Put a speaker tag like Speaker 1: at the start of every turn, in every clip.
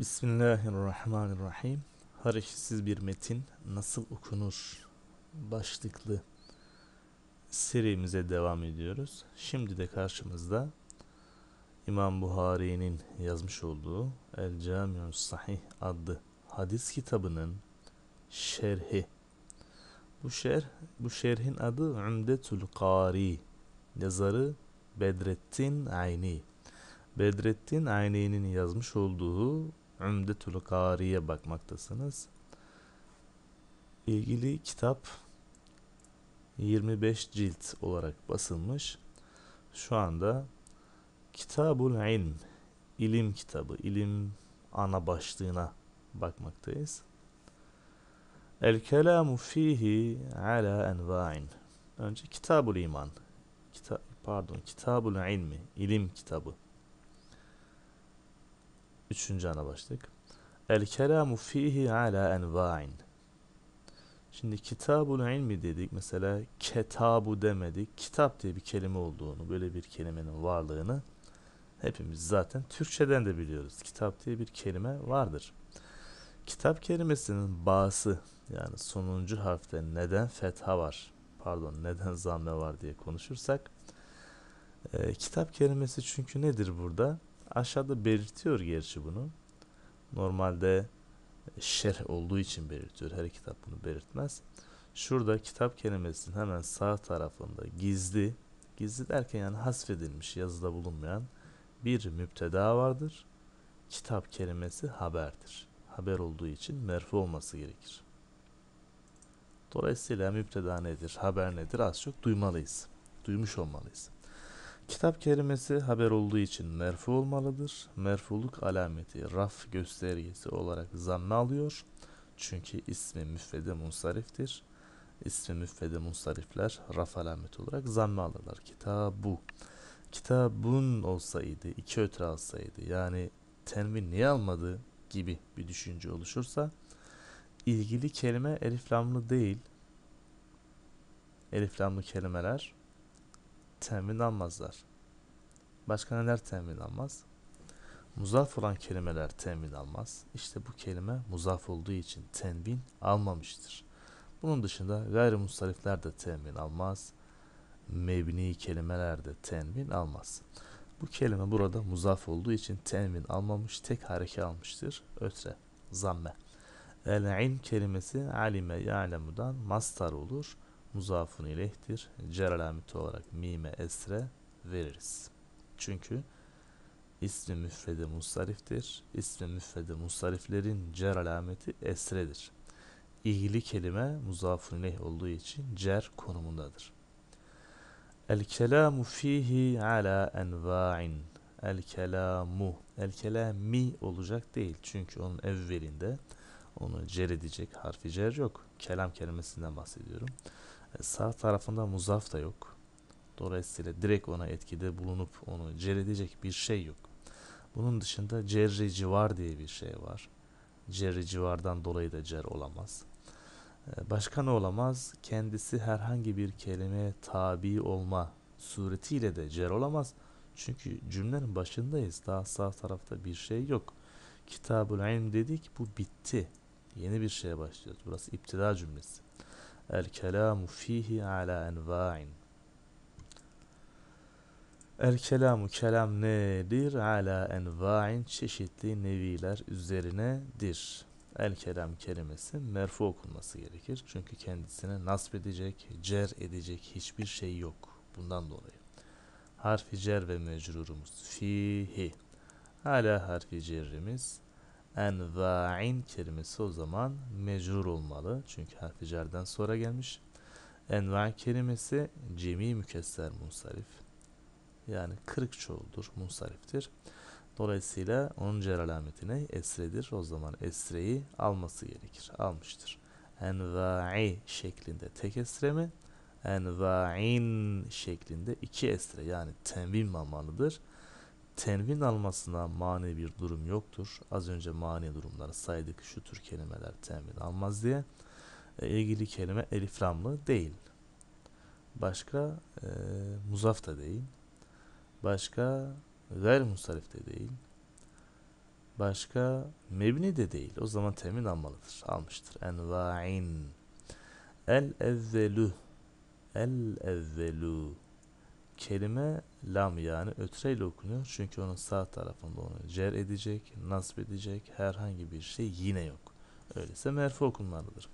Speaker 1: Bismillahirrahmanirrahim. Hareketsiz bir metin nasıl okunur? Başlıklı serimize devam ediyoruz. Şimdi de karşımızda İmam Buhari'nin yazmış olduğu El Camiun Sahih adlı hadis kitabının şerhi. Bu şer bu şerhin adı Umdetül Kari. Yazarı Bedrettin Ayni. Bedrettin Ayni'nin yazmış olduğu Ümdetül Kari'ye bakmaktasınız. İlgili kitap 25 cilt olarak basılmış. Şu anda Kitabul İlm, ilim kitabı, ilim ana başlığına bakmaktayız. El kelamu fihi ala enva'in. Önce Kitabul İman, kita pardon Kitabul İlmi, ilim kitabı Üçüncü ana başlık. El kelamu fihi ala enva'in. Şimdi kitabul ilmi dedik mesela ketabu demedik. Kitap diye bir kelime olduğunu, böyle bir kelimenin varlığını hepimiz zaten Türkçeden de biliyoruz. Kitap diye bir kelime vardır. Kitap kelimesinin bağısı yani sonuncu harfte neden fetha var? Pardon neden zamme var diye konuşursak e, kitap kelimesi çünkü nedir burada? Aşağıda belirtiyor gerçi bunu. Normalde şerh olduğu için belirtiyor. Her kitap bunu belirtmez. Şurada kitap kelimesinin hemen sağ tarafında gizli, gizli derken yani hasfedilmiş yazıda bulunmayan bir müpteda vardır. Kitap kelimesi haberdir. Haber olduğu için merfu olması gerekir. Dolayısıyla müpteda nedir, haber nedir az çok duymalıyız. Duymuş olmalıyız. Kitap kelimesi haber olduğu için merfu olmalıdır. Merfuluk alameti raf göstergesi olarak zanna alıyor. Çünkü ismi müfrede munsariftir. İsmi müfrede munsarifler raf alameti olarak zanna alırlar. Kitap Kitabu. Kitabun olsaydı, iki ötre alsaydı yani tenvin niye almadı gibi bir düşünce oluşursa ilgili kelime eliflamlı değil. Eliflamlı kelimeler temin almazlar. Başka neler temin almaz? Muzaf olan kelimeler temin almaz. İşte bu kelime muzaf olduğu için tenvin almamıştır. Bunun dışında gayri mustarifler de temin almaz. Mebni kelimeler de tenvin almaz. Bu kelime burada muzaf olduğu için tenvin almamış, tek hareke almıştır. Ötre, zamme. El-ilm kelimesi alime ya'lemudan mastar olur muzafun ilehtir, Cer olarak mime esre veririz. Çünkü ismi müfredi musariftir. İsmi müfredi musariflerin cer esredir. İhli kelime muzafun ileyh olduğu için cer konumundadır. El kelamu fihi ala enva'in. El kelamu. El kelami olacak değil. Çünkü onun evvelinde onu cer edecek harfi cer yok. Kelam kelimesinden bahsediyorum. Sağ tarafında muzaf da yok. Dolayısıyla direkt ona etkide bulunup onu cer bir şey yok. Bunun dışında cerri civar diye bir şey var. Cerri civardan dolayı da cer olamaz. Ee, başka ne olamaz? Kendisi herhangi bir kelime tabi olma suretiyle de cer olamaz. Çünkü cümlenin başındayız. Daha sağ tarafta bir şey yok. Kitabul ilm dedik bu bitti. Yeni bir şeye başlıyoruz. Burası iptida cümlesi. El-kelamu fihi ala enva'in. El-kelamu kelam nedir? Ala enva'in çeşitli neviler üzerinedir. El-kelam kelimesi merfu okunması gerekir. Çünkü kendisine nasp edecek, cer edecek hiçbir şey yok. Bundan dolayı. Harfi cer ve mecrurumuz fihi. Hala harfi cerrimiz en enva'in kelimesi o zaman mecrur olmalı. Çünkü harfi cerden sonra gelmiş. En Enva kelimesi cemi mükesser munsarif. Yani kırık çoğuldur, munsariftir. Dolayısıyla onun cer alametine esredir. O zaman esreyi alması gerekir. Almıştır. En Enva'i şeklinde tek esre mi? En Enva'in şeklinde iki esre yani tenvim mamalıdır tenvin almasına mani bir durum yoktur. Az önce mani durumları saydık şu tür kelimeler tenvin almaz diye. E, ilgili kelime Eliframlı değil. Başka e, muzaf da değil. Başka gayr musarif de değil. Başka mebni de değil. O zaman temin almalıdır. Almıştır. Enva'in. El evvelu, El evvelu kelime lam yani ötreyle okunuyor. Çünkü onun sağ tarafında onu cer edecek, nasip edecek herhangi bir şey yine yok. Öyleyse merfu okunmalıdır.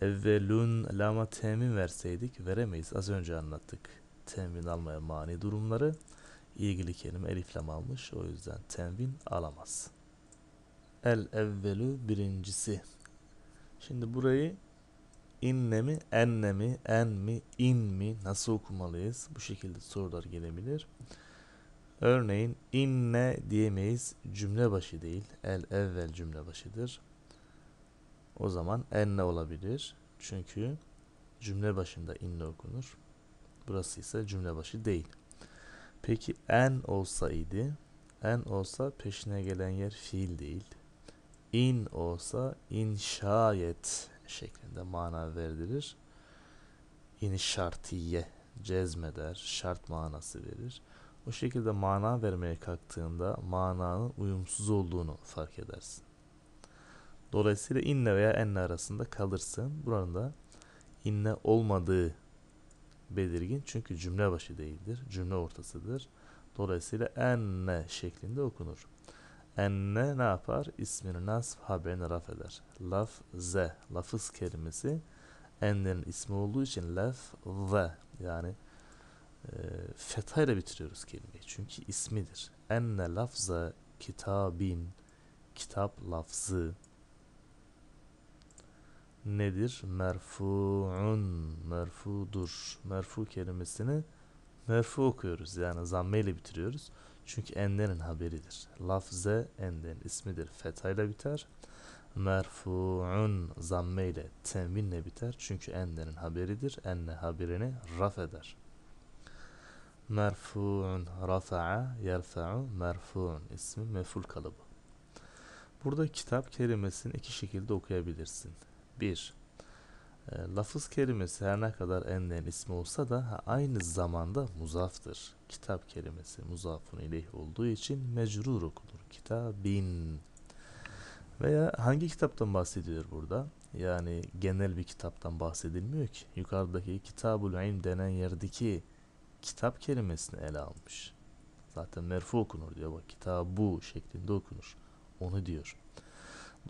Speaker 1: Evvelun lama temin verseydik veremeyiz. Az önce anlattık. Temin almaya mani durumları. ilgili kelime elif lam almış. O yüzden temin alamaz. El evvelu birincisi. Şimdi burayı İnne mi, enne mi, en mi, in mi nasıl okumalıyız? Bu şekilde sorular gelebilir. Örneğin inne diyemeyiz. Cümle başı değil. El evvel cümle başıdır. O zaman enne olabilir. Çünkü cümle başında inne okunur. Burası ise cümle başı değil. Peki en olsaydı, en olsa peşine gelen yer fiil değil. İn olsa in şeklinde mana verilir. İni şartiye cezmeder, şart manası verir. O şekilde mana vermeye kalktığında mananın uyumsuz olduğunu fark edersin. Dolayısıyla inne veya enne arasında kalırsın. Buranın da inne olmadığı belirgin çünkü cümle başı değildir. Cümle ortasıdır. Dolayısıyla enne şeklinde okunur enne ne yapar? İsmini nasf haberini raf eder. Laf lafız kelimesi enlerin ismi olduğu için laf ve yani e, fethayla bitiriyoruz kelimeyi. Çünkü ismidir. Enne lafza kitabin kitap lafzı nedir? Merfu'un merfudur. Merfu kelimesini merfu okuyoruz. Yani zamme ile bitiriyoruz. Çünkü enlerin haberidir. Lafze enden ismidir. Fethayla biter. Merfu'un zamme ile teminle biter. Çünkü enlerin haberidir. Enne haberini raf eder. Merfu'un rafa'a yerfa'u merfu'un ismi meful kalıbı. Burada kitap kelimesini iki şekilde okuyabilirsin. 1. E, lafız kelimesi her ne kadar enlerin ismi olsa da aynı zamanda muzaftır. Kitap kelimesi muzafun ileyh olduğu için mecrur okunur. Kitabin. Veya hangi kitaptan bahsediyor burada? Yani genel bir kitaptan bahsedilmiyor ki. Yukarıdaki kitabul ilm denen yerdeki kitap kelimesini ele almış. Zaten merfu okunur diyor. Bak kitabu şeklinde okunur. Onu diyor.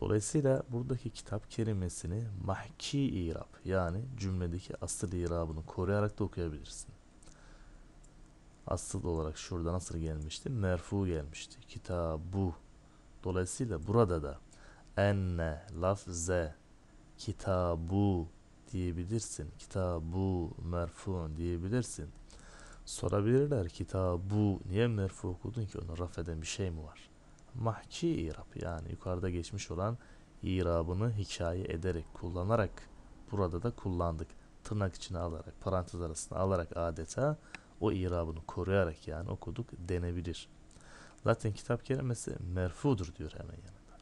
Speaker 1: Dolayısıyla buradaki kitap kelimesini mahki irab yani cümledeki asıl irabını koruyarak da okuyabilirsin. Asıl olarak şurada nasıl gelmişti? Merfu gelmişti. Kitabu. Dolayısıyla burada da enne lafze kitabu diyebilirsin. Kitabu merfun diyebilirsin. Sorabilirler kitabu niye merfu okudun ki onu raf eden bir şey mi var? mahki irab yani yukarıda geçmiş olan irabını hikaye ederek kullanarak burada da kullandık. Tırnak içine alarak parantez arasına alarak adeta o irabını koruyarak yani okuduk denebilir. Zaten kitap kelimesi merfudur diyor hemen yanında.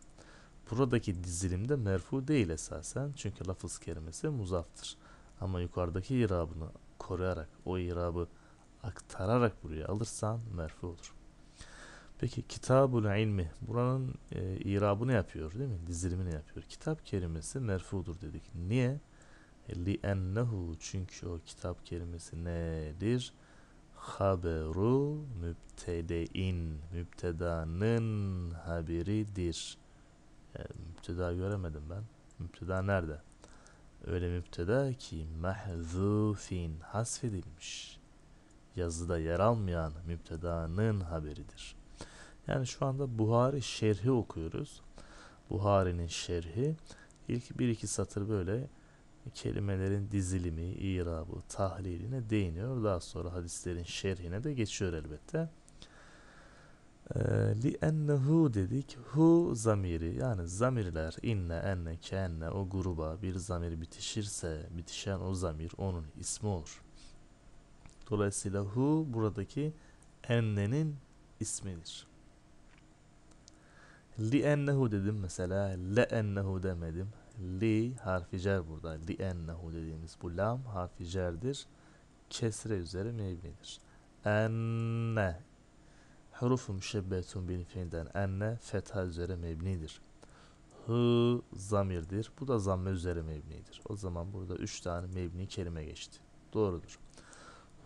Speaker 1: Buradaki dizilimde merfu değil esasen çünkü lafız kelimesi muzaftır. Ama yukarıdaki irabını koruyarak o irabı aktararak buraya alırsan merfu olur. Peki kitabul ilmi. Buranın e, ne yapıyor değil mi? Dizilimi ne yapıyor. Kitap kelimesi merfudur dedik. Niye? E, Li ennehu çünkü o kitap kelimesi nedir? Haberu mübtedein. Mübtedanın haberidir. Yani e, mübteda göremedim ben. Mübteda nerede? Öyle mübteda ki mahzufin hasfedilmiş. Yazıda yer almayan mübtedanın haberidir. Yani şu anda Buhari şerhi okuyoruz. Buhari'nin şerhi. İlk bir iki satır böyle kelimelerin dizilimi, irabı, tahliline değiniyor. Daha sonra hadislerin şerhine de geçiyor elbette. Ee, li ennehu dedik. Hu zamiri yani zamirler inne enne kenne o gruba bir zamir bitişirse bitişen o zamir onun ismi olur. Dolayısıyla hu buradaki ennenin ismidir. Li Li'ennehu dedim mesela. Le'ennehu demedim. Li harfi cer burada. Li'ennehu dediğimiz bu lam harfi cerdir. Kesre üzere mebnidir. Enne. Hurufu müşebbetun bil fiilden enne fetha üzere mebnidir. Hı zamirdir. Bu da zamme üzere mebnidir. O zaman burada üç tane mebni kelime geçti. Doğrudur.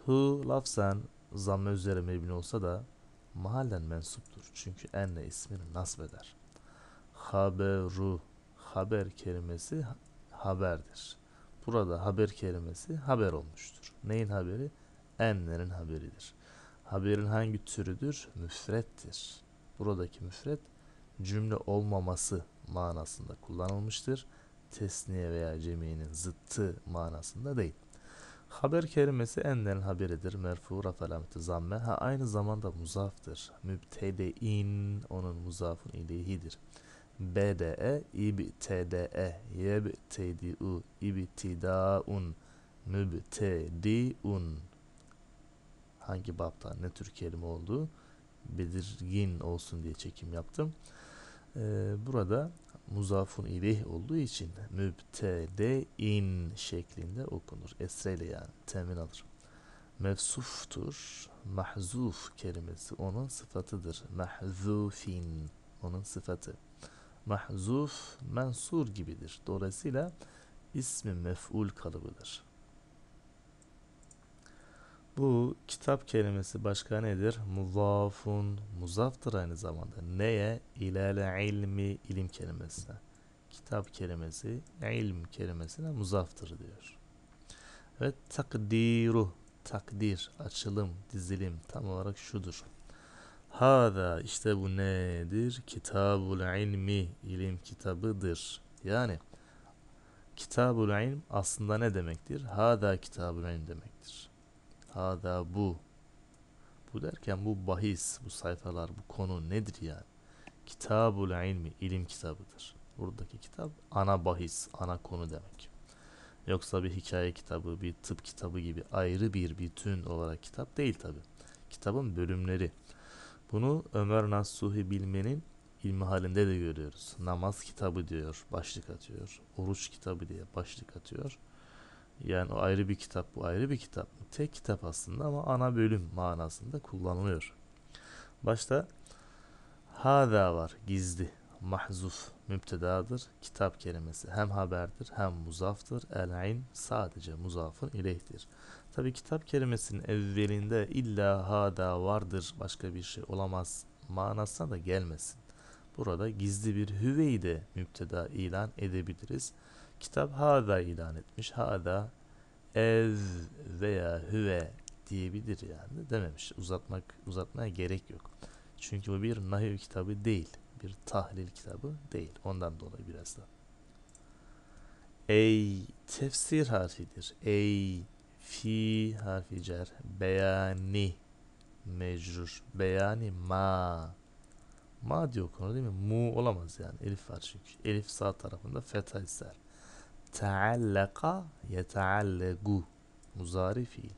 Speaker 1: Hı lafzen zamme üzere mebni olsa da mahallen mensuptur çünkü enle ismini nasbeder. Haberu haber kelimesi haberdir. Burada haber kelimesi haber olmuştur. Neyin haberi? Enlerin haberidir. Haberin hangi türüdür? Müfrettir. Buradaki müfret cümle olmaması manasında kullanılmıştır. Tesniye veya cemiyenin zıttı manasında değil. Haber kelimesi enlel haberidir. Merfu raf alameti zamme. Ha aynı zamanda muzaftır. Mübtedein onun muzafun ileyhidir. BDE ibtede yebtediu ibtidaun mübtediun hangi bapta ne tür kelime olduğu belirgin olsun diye çekim yaptım. Ee, burada muzafun ilih olduğu için mübtedein şeklinde okunur. Esreyle yani temin alır. Mevsuftur. Mahzuf kelimesi onun sıfatıdır. Mahzufin onun sıfatı. Mahzuf mensur gibidir. Dolayısıyla ismi mef'ul kalıbıdır. Bu kitap kelimesi başka nedir? Muzafun, muzaftır aynı zamanda. Neye? İlele ilmi, ilim kelimesine. Kitap kelimesi, ilim kelimesine muzaftır diyor. Ve takdiru, takdir, açılım, dizilim tam olarak şudur. Hada, işte bu nedir? Kitabul ilmi, ilim kitabıdır. Yani kitabul ilim aslında ne demektir? Hada kitabul ilim demektir. Hada bu. Bu derken bu bahis, bu sayfalar, bu konu nedir yani? Kitabul ilmi, ilim kitabıdır. Buradaki kitap ana bahis, ana konu demek. Yoksa bir hikaye kitabı, bir tıp kitabı gibi ayrı bir bütün olarak kitap değil tabi. Kitabın bölümleri. Bunu Ömer Nasuhi Bilmen'in ilmi halinde de görüyoruz. Namaz kitabı diyor, başlık atıyor. Oruç kitabı diye başlık atıyor. Yani o ayrı bir kitap bu ayrı bir kitap Tek kitap aslında ama ana bölüm manasında kullanılıyor. Başta hada var gizli mahzuf müptedadır. Kitap kelimesi hem haberdir hem muzaftır. El-ilm sadece muzafın ileyhtir. Tabi kitap kelimesinin evvelinde illa hada vardır başka bir şey olamaz manasına da gelmesin. Burada gizli bir hüveyi de müpteda ilan edebiliriz. Kitap hada ilan etmiş. Hada ez veya hüve diyebilir yani dememiş. Uzatmak uzatmaya gerek yok. Çünkü bu bir nahiv kitabı değil. Bir tahlil kitabı değil. Ondan dolayı biraz da. Ey tefsir harfidir. Ey fi harfi cer. Beyani mecrur. Beyani ma. Ma diyor konu değil mi? Mu olamaz yani. Elif var çünkü. Elif sağ tarafında fetha ister. Teallaka yeteallegu muzari fiil.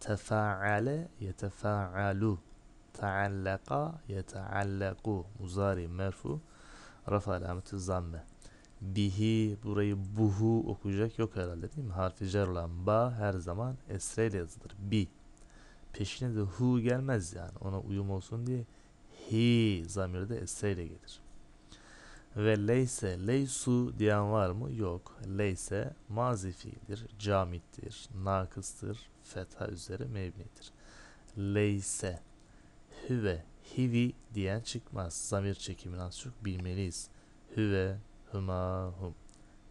Speaker 1: Tefaale yetefaalu. Teallaka yeteallegu muzari merfu. Rafa alameti zamme. Bihi burayı buhu okuyacak yok herhalde değil mi? Harfi cer olan ba her zaman esreyle yazılır. Bi. Peşine de hu gelmez yani ona uyum olsun diye hi zamiri de esreyle gelir. Ve leyse leysu diyen var mı? Yok. Leyse mazi fiildir, camittir, nakıstır, fetha üzere mebnidir. Leyse, hüve, hivi diyen çıkmaz. Zamir çekimini az çok bilmeliyiz. Hüve, huma, hum.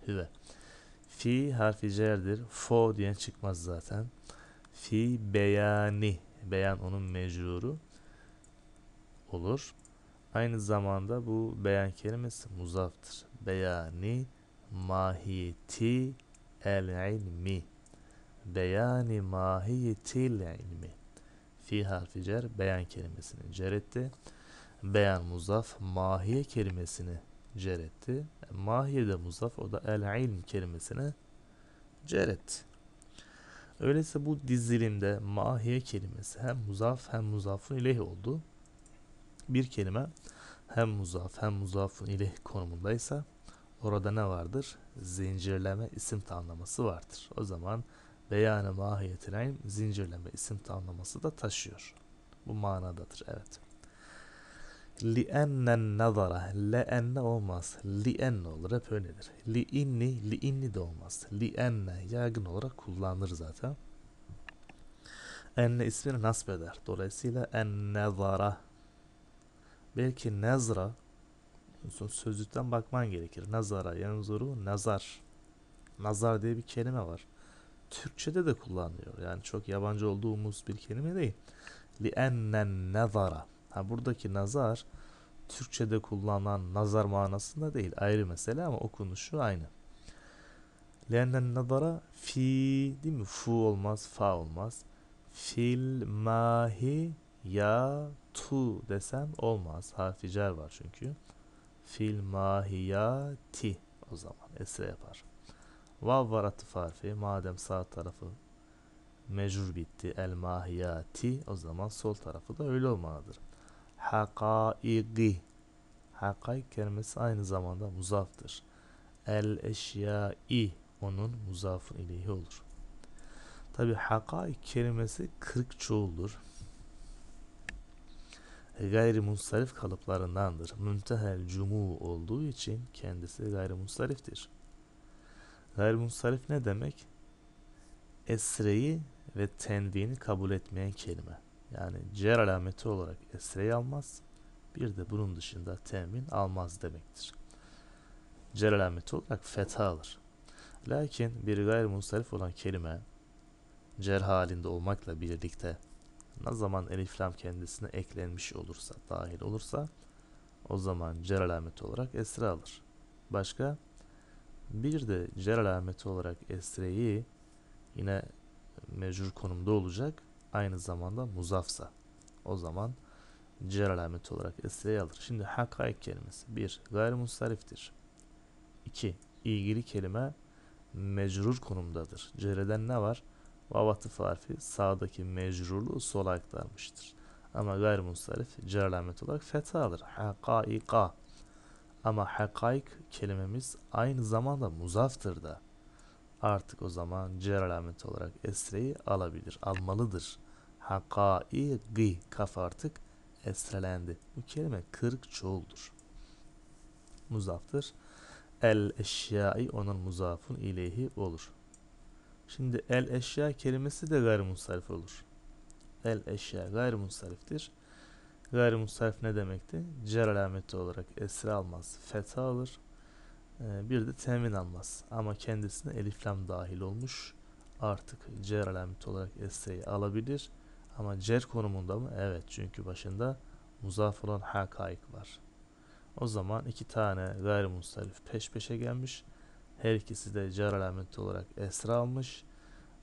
Speaker 1: Hüve. Fi harfi cerdir. Fo diyen çıkmaz zaten. Fi beyani. Beyan onun mecruru olur. Aynı zamanda bu beyan kelimesi muzaftır. Beyani mahiyeti el ilmi. Beyani mahiyeti el ilmi. Fi harfi cer beyan kelimesini cer etti. Beyan muzaf mahiye kelimesini cer etti. E, mahiye de muzaf o da el ilm kelimesini cer etti. Öyleyse bu dizilimde mahiye kelimesi hem muzaf hem muzafun ileyh oldu bir kelime hem muzaf hem muzafın ileh konumundaysa orada ne vardır? Zincirleme isim tanımlaması vardır. O zaman beyanı mahiyetine zincirleme isim tanımlaması da taşıyor. Bu manadadır. Evet. Li لِأَنَّ nazara لَأَنَّ olmaz. li لِأَنَّ olur. Hep öyledir. li لِإِنِّ de olmaz. Li لِأَنَّ yaygın olarak kullanılır zaten. Enne ismini nasb eder. Dolayısıyla ennezara Belki nezra sözlükten bakman gerekir. Nazara, yanzuru, nazar. Nazar diye bir kelime var. Türkçede de kullanılıyor. Yani çok yabancı olduğumuz bir kelime değil. Li'ennen nazara. Ha buradaki nazar Türkçede kullanılan nazar manasında değil. Ayrı mesele ama okunuşu aynı. Li'ennen nazara fi değil mi? Fu olmaz, fa olmaz. Fil mahi ya tu desem olmaz. Harfi cer var çünkü. Fil mahiyati o zaman esre yapar. Vav var atıf harfi. Madem sağ tarafı mecbur bitti. El mahiyati o zaman sol tarafı da öyle olmalıdır. Hakaigi Hakaik kelimesi aynı zamanda muzaftır. El eşyai onun muzafı ileyhi olur. Tabi hakaik kelimesi kırk çoğuldur gayrimunsarif kalıplarındandır. Müntehel cumu olduğu için kendisi gayrimunsariftir. Gayrimunsarif ne demek? Esreyi ve tenvini kabul etmeyen kelime. Yani cer alameti olarak esreyi almaz. Bir de bunun dışında tenvin almaz demektir. Cer alameti olarak fetha alır. Lakin bir gayrimunsarif olan kelime cer halinde olmakla birlikte ne zaman elif lam kendisine eklenmiş olursa, dahil olursa o zaman cer alameti olarak esre alır. Başka? Bir de cer alameti olarak esreyi yine mecrur konumda olacak. Aynı zamanda muzafsa. O zaman cer alameti olarak esreye alır. Şimdi hakaik kelimesi. 1. Gayrimustariftir. İki ilgili kelime mecrur konumdadır. Cereden ne var? Vavatı harfi sağdaki mecruru sola aktarmıştır. Ama gayr cer alamet olarak fetha alır. Hakaika. Ama hakaik kelimemiz aynı zamanda muzaftır da. Artık o zaman cer olarak esreyi alabilir, almalıdır. Hakaiki kaf artık esrelendi. Bu kelime kırk çoğuldur. Muzaftır. El eşyai onun muzafun ileyhi olur. Şimdi el eşya kelimesi de gayrimunsarif olur. El eşya gayrimunsariftir. Gayrimunsarif ne demekti? Cer alameti olarak esra almaz, feta alır. Ee, bir de temin almaz. Ama kendisine eliflam dahil olmuş. Artık cer alameti olarak esreyi alabilir. Ama cer konumunda mı? Evet. Çünkü başında muzaf olan hakaik var. O zaman iki tane gayrimunsarif peş peşe gelmiş. Her ikisi de cer alameti olarak esra almış.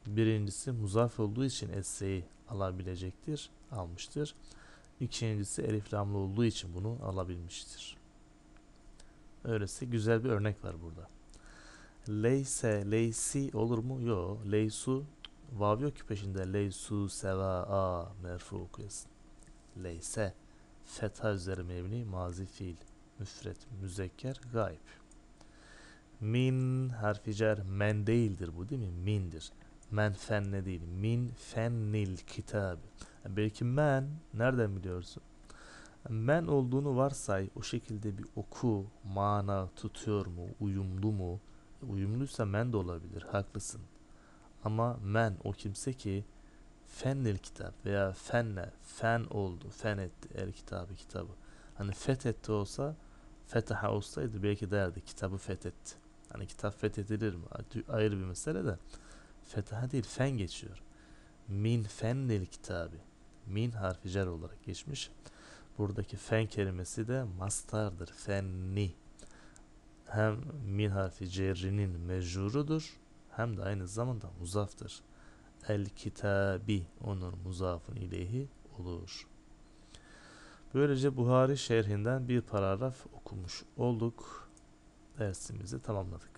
Speaker 1: Birincisi muzaf olduğu için esseyi alabilecektir, almıştır. İkincisi elif lamlı olduğu için bunu alabilmiştir. Öyleyse güzel bir örnek var burada. Leyse, leysi olur mu? Yo. Leysu, vav yok ki peşinde. Leysu seva a merfu okuyorsun. Leyse, fetha üzeri mebni, mazi fiil, müfret, müzekker, gayb. Min harfi cer men değildir bu değil mi? Mindir. Men fenne değil. Min fennil kitab. Belki men nereden biliyorsun? Men olduğunu varsay o şekilde bir oku, mana tutuyor mu, uyumlu mu? E, uyumluysa men de olabilir, haklısın. Ama men o kimse ki fennil kitap veya fenne, fen oldu, fen etti el kitabı kitabı. Hani fethetti olsa, fetaha olsaydı belki derdi kitabı fethetti. Hani kitap fethedilir mi? Ayrı bir mesele de. Fetha değil fen geçiyor. Min fen fennil kitabı. Min harfi cer olarak geçmiş. Buradaki fen kelimesi de mastardır. Fenni. Hem min harfi cerrinin mecrurudur hem de aynı zamanda muzaftır. El kitabi onun muzafın ileyhi olur. Böylece Buhari şerhinden bir paragraf okumuş olduk dersimizi tamamladık.